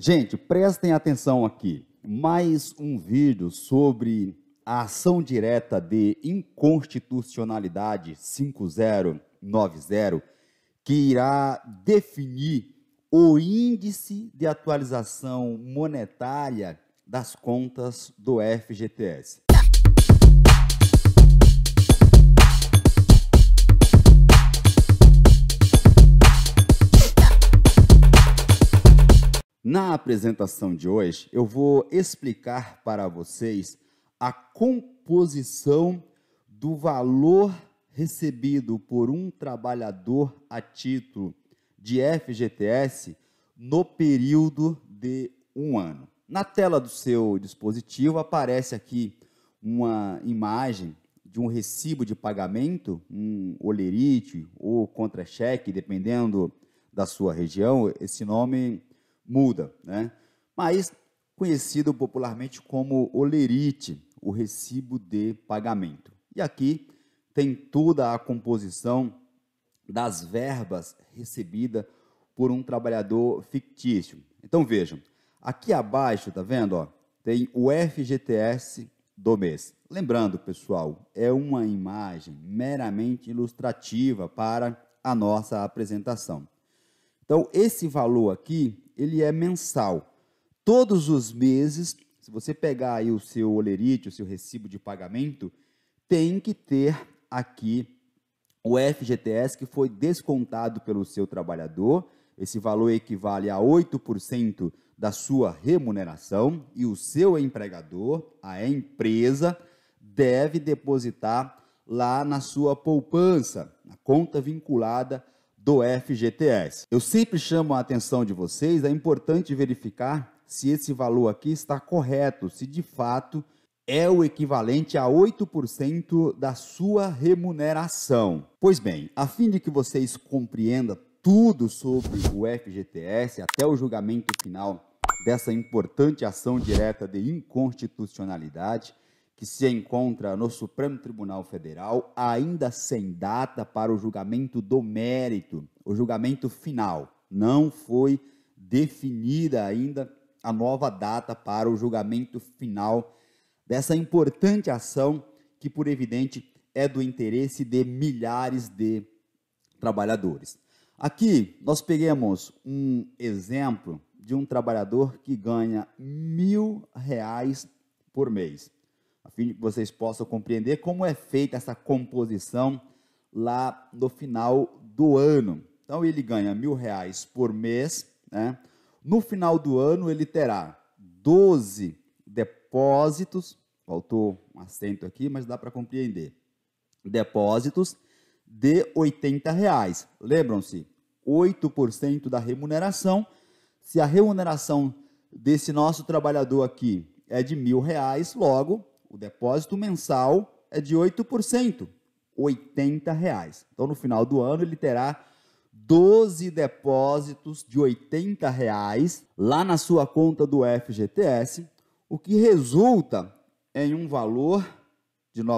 Gente, prestem atenção aqui. Mais um vídeo sobre a ação direta de inconstitucionalidade 5090, que irá definir o índice de atualização monetária das contas do FGTS. Na apresentação de hoje, eu vou explicar para vocês a composição do valor recebido por um trabalhador a título de FGTS no período de um ano. Na tela do seu dispositivo aparece aqui uma imagem de um recibo de pagamento, um olerite ou contra-cheque, dependendo da sua região. Esse nome muda, né? Mas conhecido popularmente como olerite, o recibo de pagamento. E aqui tem toda a composição das verbas recebida por um trabalhador fictício. Então vejam, aqui abaixo, tá vendo, ó, tem o FGTS do mês. Lembrando, pessoal, é uma imagem meramente ilustrativa para a nossa apresentação. Então, esse valor aqui ele é mensal. Todos os meses, se você pegar aí o seu olerite, o seu recibo de pagamento, tem que ter aqui o FGTS que foi descontado pelo seu trabalhador. Esse valor equivale a 8% da sua remuneração e o seu empregador, a empresa, deve depositar lá na sua poupança, na conta vinculada do FGTS. Eu sempre chamo a atenção de vocês, é importante verificar se esse valor aqui está correto, se de fato é o equivalente a 8% da sua remuneração. Pois bem, a fim de que vocês compreendam tudo sobre o FGTS até o julgamento final dessa importante ação direta de inconstitucionalidade, que se encontra no Supremo Tribunal Federal, ainda sem data para o julgamento do mérito, o julgamento final. Não foi definida ainda a nova data para o julgamento final dessa importante ação que, por evidente, é do interesse de milhares de trabalhadores. Aqui nós pegamos um exemplo de um trabalhador que ganha mil reais por mês a fim de que vocês possam compreender como é feita essa composição lá no final do ano. Então ele ganha mil reais por mês, né? No final do ano ele terá 12 depósitos, faltou um acento aqui, mas dá para compreender. Depósitos de 80 reais. Lembram-se, 8% da remuneração. Se a remuneração desse nosso trabalhador aqui é de mil reais, logo o depósito mensal é de 8%, 80 reais. Então, no final do ano, ele terá 12 depósitos de R$ reais lá na sua conta do FGTS, o que resulta em um valor de R$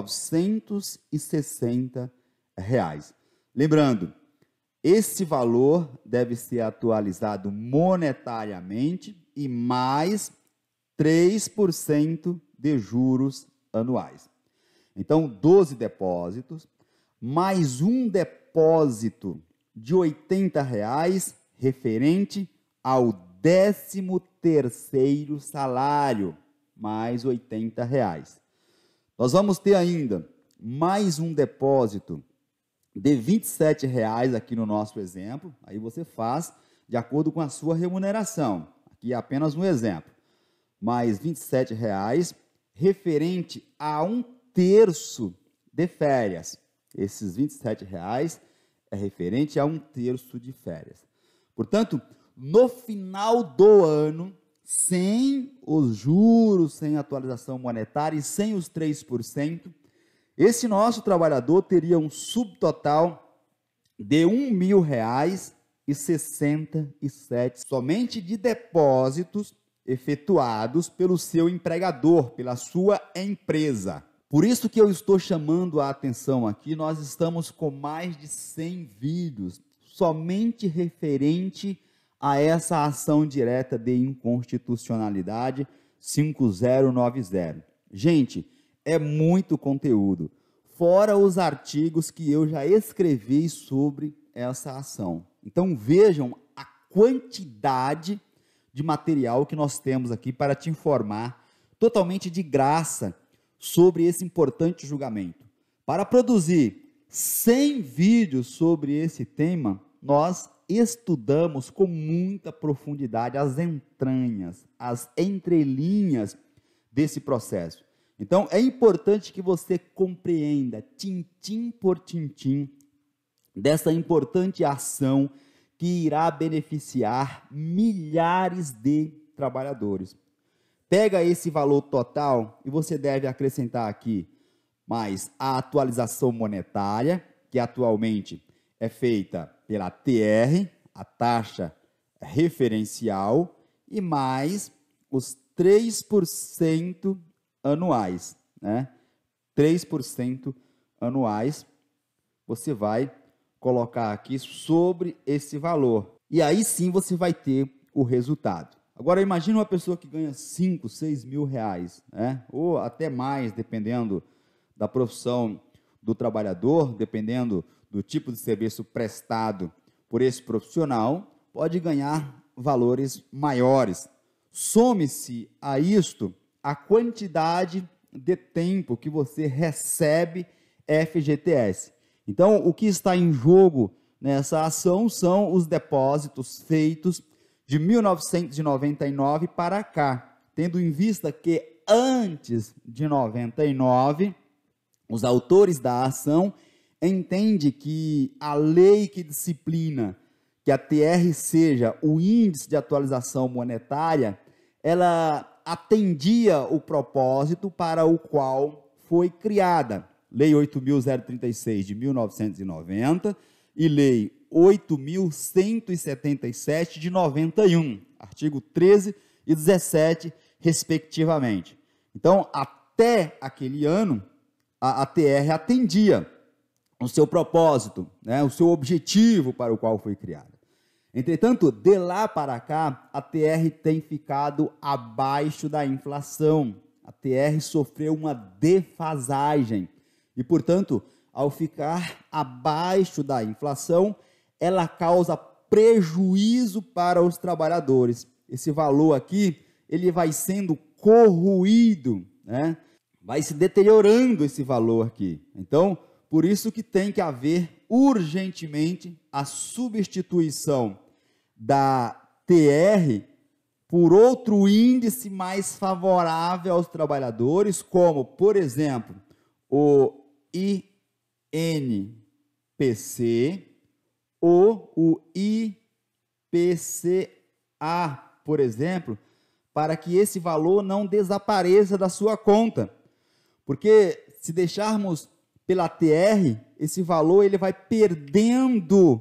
reais. Lembrando, esse valor deve ser atualizado monetariamente e mais 3% de juros anuais. Então, 12 depósitos, mais um depósito de R$ 80,00 reais referente ao 13º salário, mais R$ 80,00. reais. Nós vamos ter ainda mais um depósito de R$ 27,00 reais aqui no nosso exemplo. Aí você faz de acordo com a sua remuneração. Aqui é apenas um exemplo. Mais R$ 27,00 reais referente a um terço de férias. Esses R$ 27,00 é referente a um terço de férias. Portanto, no final do ano, sem os juros, sem atualização monetária e sem os 3%, esse nosso trabalhador teria um subtotal de R$ 1.000,67 somente de depósitos efetuados pelo seu empregador, pela sua empresa. Por isso que eu estou chamando a atenção aqui, nós estamos com mais de 100 vídeos somente referente a essa ação direta de inconstitucionalidade 5090. Gente, é muito conteúdo, fora os artigos que eu já escrevi sobre essa ação. Então vejam a quantidade de material que nós temos aqui para te informar totalmente de graça sobre esse importante julgamento. Para produzir 100 vídeos sobre esse tema, nós estudamos com muita profundidade as entranhas, as entrelinhas desse processo. Então, é importante que você compreenda, tintim por tintim, dessa importante ação que irá beneficiar milhares de trabalhadores. Pega esse valor total e você deve acrescentar aqui mais a atualização monetária, que atualmente é feita pela TR, a taxa referencial, e mais os 3% anuais, né? 3% anuais você vai colocar aqui sobre esse valor. E aí sim você vai ter o resultado. Agora imagine uma pessoa que ganha 5, 6 mil reais, né? ou até mais, dependendo da profissão do trabalhador, dependendo do tipo de serviço prestado por esse profissional, pode ganhar valores maiores. Some-se a isto a quantidade de tempo que você recebe FGTS. Então, o que está em jogo nessa ação são os depósitos feitos de 1999 para cá, tendo em vista que antes de 99, os autores da ação entendem que a lei que disciplina que a TR seja o índice de atualização monetária, ela atendia o propósito para o qual foi criada, Lei 8.036 de 1990 e Lei 8.177 de 91, artigo 13 e 17, respectivamente. Então, até aquele ano, a ATR atendia o seu propósito, né, o seu objetivo para o qual foi criada. Entretanto, de lá para cá, a TR tem ficado abaixo da inflação. A TR sofreu uma defasagem e, portanto, ao ficar abaixo da inflação, ela causa prejuízo para os trabalhadores. Esse valor aqui, ele vai sendo corroído, né? Vai se deteriorando esse valor aqui. Então, por isso que tem que haver urgentemente a substituição da TR por outro índice mais favorável aos trabalhadores, como, por exemplo, o INPC ou o IPCA, por exemplo, para que esse valor não desapareça da sua conta. Porque se deixarmos pela TR, esse valor ele vai perdendo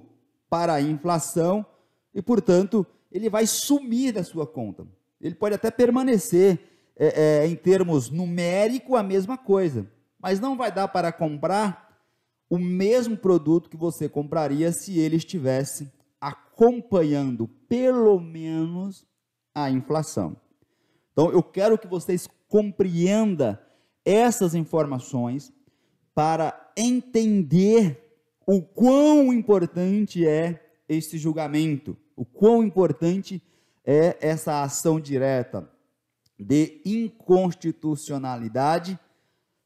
para a inflação e, portanto, ele vai sumir da sua conta. Ele pode até permanecer, é, é, em termos numérico, a mesma coisa, mas não vai dar para comprar o mesmo produto que você compraria se ele estivesse acompanhando pelo menos a inflação. Então eu quero que vocês compreenda essas informações para entender o quão importante é este julgamento, o quão importante é essa ação direta de inconstitucionalidade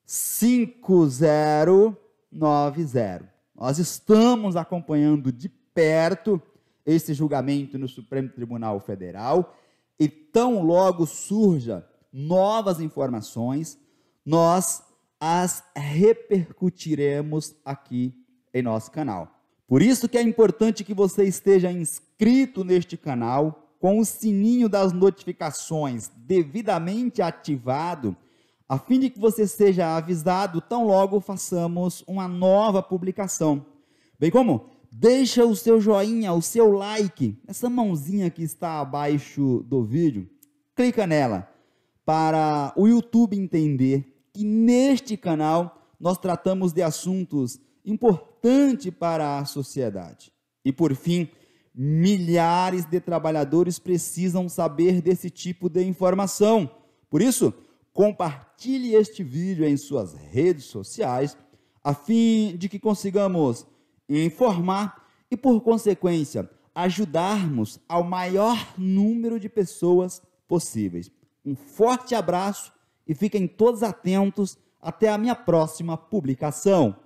5090. Nós estamos acompanhando de perto esse julgamento no Supremo Tribunal Federal e tão logo surja novas informações, nós as repercutiremos aqui em nosso canal. Por isso que é importante que você esteja inscrito neste canal com o sininho das notificações devidamente ativado a fim de que você seja avisado tão logo façamos uma nova publicação. Bem como? Deixa o seu joinha, o seu like, essa mãozinha que está abaixo do vídeo, clica nela para o YouTube entender que neste canal nós tratamos de assuntos importantes para a sociedade. E por fim, milhares de trabalhadores precisam saber desse tipo de informação. Por isso, compartilhe este vídeo em suas redes sociais, a fim de que consigamos informar e, por consequência, ajudarmos ao maior número de pessoas possíveis. Um forte abraço e fiquem todos atentos até a minha próxima publicação.